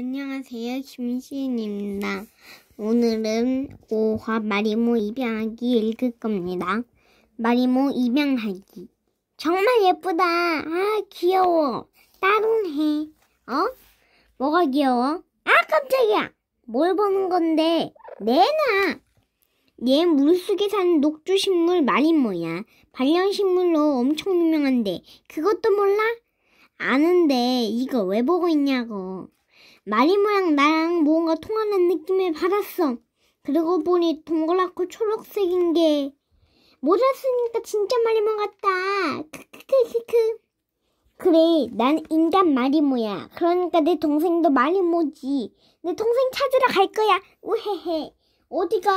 안녕하세요. 김시인입니다 오늘은 오화 마리모 입양하기 읽을 겁니다. 마리모 입양하기. 정말 예쁘다. 아, 귀여워. 따은 해. 어? 뭐가 귀여워? 아, 깜짝이야. 뭘 보는 건데? 내놔. 얘 물속에 사는 녹조식물 마리모야. 반려식물로 엄청 유명한데 그것도 몰라? 아는데 이거 왜 보고 있냐고. 마리모양 나랑 뭔가 통하는 느낌을 받았어. 그러고 보니 동그랗고 초록색인 게 모자 쓰니까 진짜 마리모 같다. 크크크크크. 그래, 난 인간 마리모야. 그러니까 내 동생도 마리모지. 내 동생 찾으러 갈 거야. 우헤헤. 어디가?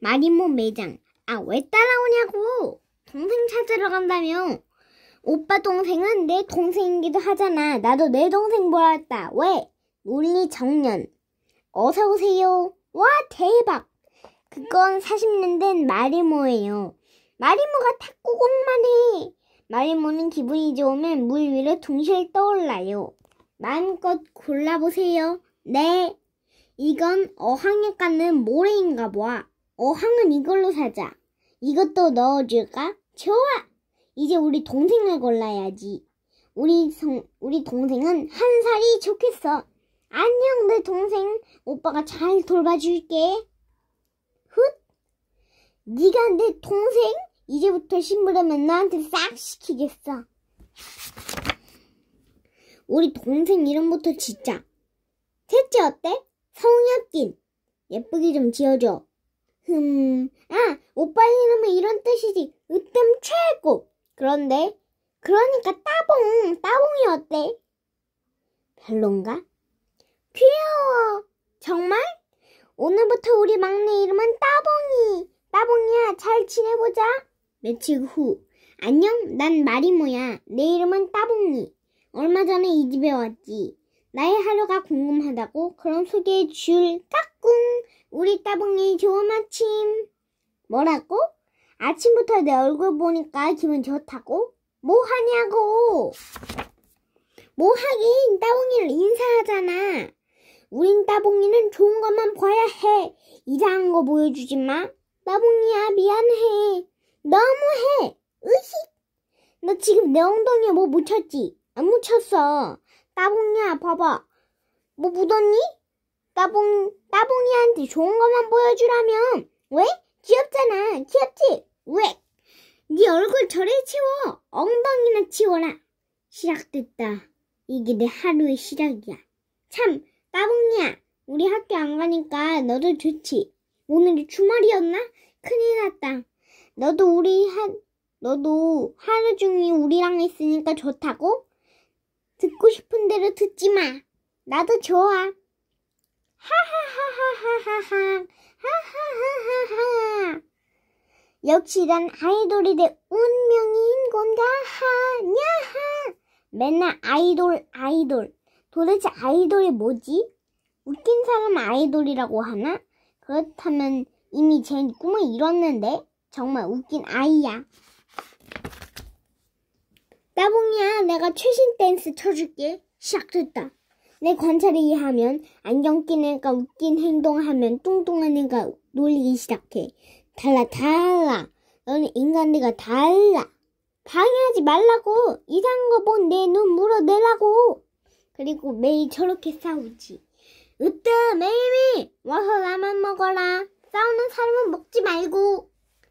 마리모 매장. 아, 왜 따라오냐고. 동생 찾으러 간다며. 오빠 동생은 내 동생이기도 하잖아. 나도 내 동생 보았다 왜? 논리 정년. 어서 오세요. 와 대박. 그건 40년 된 마리모예요. 마리모가 탁구공만 해. 마리모는 기분이 좋으면 물 위로 동시에 떠올라요. 마음껏 골라보세요. 네. 이건 어항에 까는 모래인가 봐. 어항은 이걸로 사자. 이것도 넣어줄까? 좋아! 이제 우리 동생을 골라야지. 우리 성, 우리 동생은 한 살이 좋겠어. 안녕, 내 동생. 오빠가 잘 돌봐줄게. 훗. 네가 내 동생? 이제부터 심부름은 나한테 싹 시키겠어. 우리 동생 이름부터 짓자. 셋째 어때? 성엽긴. 예쁘게 좀 지어줘. 흠, 아, 오빠 이름은 이런 뜻이지. 으뜸 최고. 그런데 그러니까 따봉, 따봉이 어때? 별론가? 귀여워. 정말? 오늘부터 우리 막내 이름은 따봉이. 따봉이야, 잘 지내보자. 며칠 후. 안녕, 난 마리모야. 내 이름은 따봉이. 얼마 전에 이 집에 왔지. 나의 하루가 궁금하다고 그럼 소개해 줄 까꿍. 우리 따봉이 좋은 아침. 뭐라고? 아침부터 내 얼굴 보니까 기분 좋다고? 뭐 하냐고! 뭐 하긴 따봉이를 인사하잖아. 우린 따봉이는 좋은 것만 봐야 해. 이상한 거 보여주지 마. 따봉이야 미안해. 너무해. 으식. 너 지금 내 엉덩이에 뭐 묻혔지? 안 묻혔어. 따봉이야 봐봐. 뭐 묻었니? 따봉 따봉이한테 좋은 것만 보여주라면 왜? 귀엽잖아. 귀엽지? 왜? 네 얼굴 저리 치워. 엉덩이나 치워라. 시작됐다. 이게 내 하루의 시작이야. 참, 따봉이야. 우리 학교 안 가니까 너도 좋지. 오늘이 주말이었나? 큰일 났다. 너도 우리 하, 너도 하루 종일 우리랑 있으니까 좋다고? 듣고 싶은 대로 듣지 마. 나도 좋아. 하하하하하하하 하하하하하 역시 난 아이돌이 내 운명인 건가 하냐 맨날 아이돌 아이돌 도대체 아이돌이 뭐지? 웃긴 사람 아이돌이라고 하나? 그렇다면 이미 제 꿈을 이뤘는데 정말 웃긴 아이야 따봉이야 내가 최신 댄스 쳐줄게 시작됐다 내 관찰에 의하면 안경 끼는 애가 웃긴 행동하면 뚱뚱한 애가 놀리기 시작해 달라 달라 너는 인간들과 달라 방해하지 말라고 이상한 거 본 내눈 뭐 물어내라고 그리고 매일 저렇게 싸우지 으뜸 매일매일 와서 라면 먹어라 싸우는 사람은 먹지 말고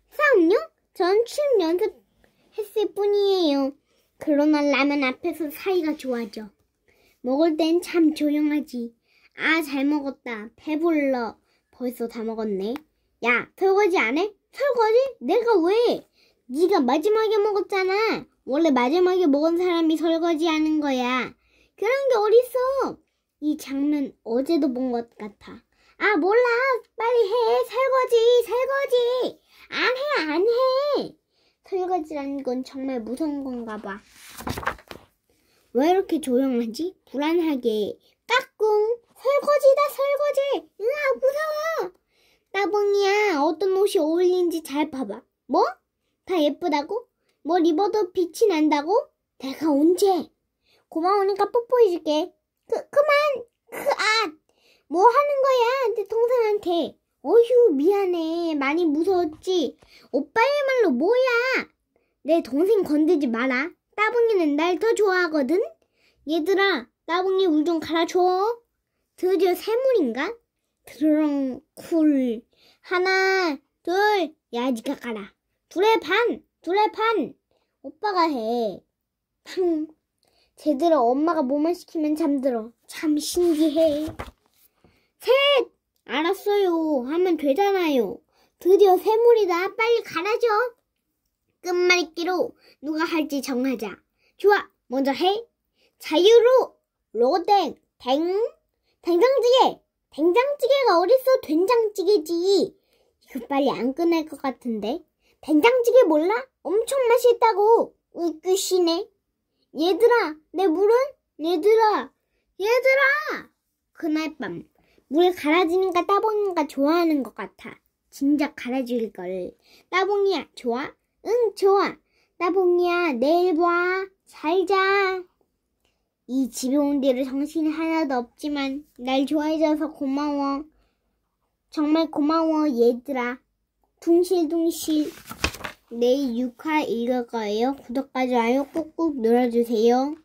싸움요? 전취춤 연습했을 뿐이에요 그러나 라면 앞에서 사이가 좋아져 먹을 땐 참 조용하지 아 잘 먹었다 배불러 벌써 다 먹었네 야, 설거지 안 해? 설거지? 내가 왜? 네가 마지막에 먹었잖아. 원래 마지막에 먹은 사람이 설거지 하는 거야. 그런 게 어딨어? 이 장면 어제도 본 것 같아. 아, 몰라. 빨리 해. 설거지, 설거지. 안 해, 안 해. 설거지라는 건 정말 무서운 건가 봐. 왜 이렇게 조용하지? 불안하게. 까꿍! 설거지다, 설거지! 으아, 무서워! 따봉이야, 어떤 옷이 어울리는지 잘 봐봐. 뭐? 다 예쁘다고? 뭘 뭐 입어도 빛이 난다고? 내가 언제? 고마우니까 뽀뽀해줄게. 그, 그만! 그, 아! 뭐 하는 거야, 내 동생한테. 어휴, 미안해. 많이 무서웠지? 오빠의말로 뭐야? 내 동생 건들지 마라. 따봉이는 날 더 좋아하거든? 얘들아, 따봉이 울좀 갈아줘. 드디어 새물인가? 드렁쿨 하나 둘 야 니가 가라 둘의 반 둘의 반 오빠가 해팡 제대로 엄마가 뭐만 시키면 잠들어 참 신기해 셋 알았어요 하면 되잖아요 드디어 새물이다 빨리 갈아줘 끝말잇기로 누가 할지 정하자 좋아 먼저 해 자유로 로댕 댕 댕성지게 된장찌개가 어딨어 된장찌개지 이거 빨리 안 끝날 것 같은데 된장찌개 몰라? 엄청 맛있다고 웃기시네 얘들아 내 물은? 얘들아 얘들아 그날 밤 물 갈아주니까 따봉이가 좋아하는 것 같아 진작 갈아줄걸 따봉이야 좋아? 응 좋아 따봉이야 내일 봐 잘자 이 집에 온 뒤로 정신이 하나도 없지만 날 좋아해줘서 고마워. 정말 고마워 얘들아. 둥실둥실 내일 6화 읽을 거예요. 구독과 좋아요 꾹꾹 눌러주세요.